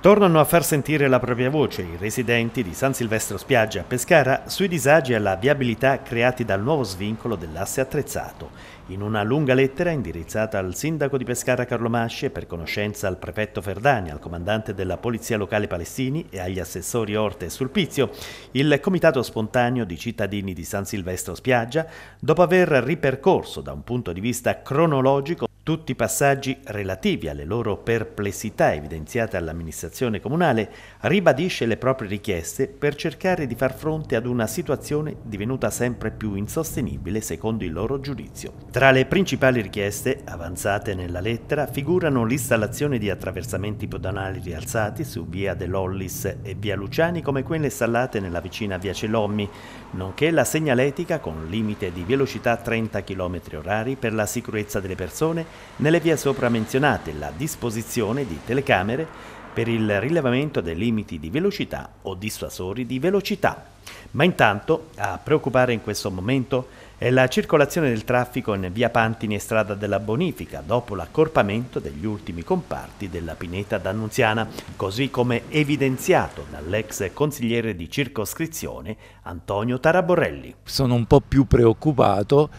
Tornano a far sentire la propria voce i residenti di San Silvestro Spiaggia a Pescara sui disagi alla viabilità creati dal nuovo svincolo dell'asse attrezzato. In una lunga lettera indirizzata al sindaco di Pescara Carlo Masci e per conoscenza al prefetto Ferdani, al comandante della Polizia Locale Palestini e agli assessori Orte e Sulpizio, il Comitato Spontaneo di Cittadini di San Silvestro Spiaggia, dopo aver ripercorso da un punto di vista cronologico tutti i passaggi relativi alle loro perplessità evidenziate all'amministrazione comunale ribadisce le proprie richieste per cercare di far fronte ad una situazione divenuta sempre più insostenibile secondo il loro giudizio. Tra le principali richieste avanzate nella lettera figurano l'installazione di attraversamenti pedonali rialzati su via De Lollis e via Luciani come quelle installate nella vicina via Celommi, nonché la segnaletica con limite di velocità 30 km h per la sicurezza delle persone nelle vie sopra menzionate la disposizione di telecamere per il rilevamento dei limiti di velocità o dissuasori di velocità. Ma intanto a preoccupare in questo momento è la circolazione del traffico in via Pantini e strada della Bonifica dopo l'accorpamento degli ultimi comparti della Pineta d'Annunziana, così come evidenziato dall'ex consigliere di circoscrizione Antonio Taraborelli. Sono un po' più preoccupato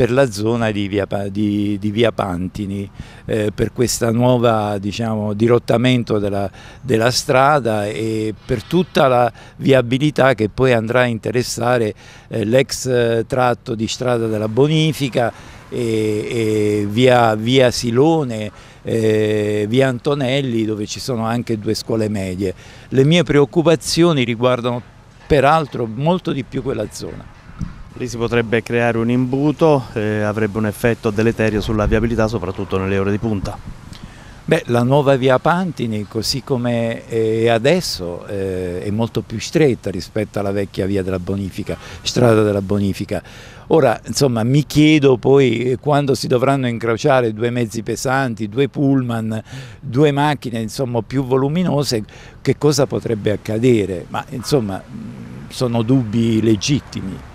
per la zona di Via, di, di via Pantini, eh, per questo nuovo diciamo, dirottamento della, della, strada e per tutta la viabilità che poi andrà a interessare eh, l'ex tratto di strada della Bonifica e, e via, via Silone eh, via Antonelli dove ci sono anche due scuole medie. Le mie preoccupazioni riguardano peraltro molto di più quella zona. Lì si potrebbe creare un imbuto e eh, avrebbe un effetto deleterio sulla viabilità soprattutto nelle ore di punta. Beh, la nuova via Pantini, così come è adesso, eh, è molto più stretta rispetto alla vecchia via della Bonifica, strada della Bonifica. Ora, insomma, mi chiedo poi eh, quando si dovranno incrociare due mezzi pesanti, due pullman, due macchine, insomma, più voluminose, che cosa potrebbe accadere? Ma, insomma, sono dubbi legittimi.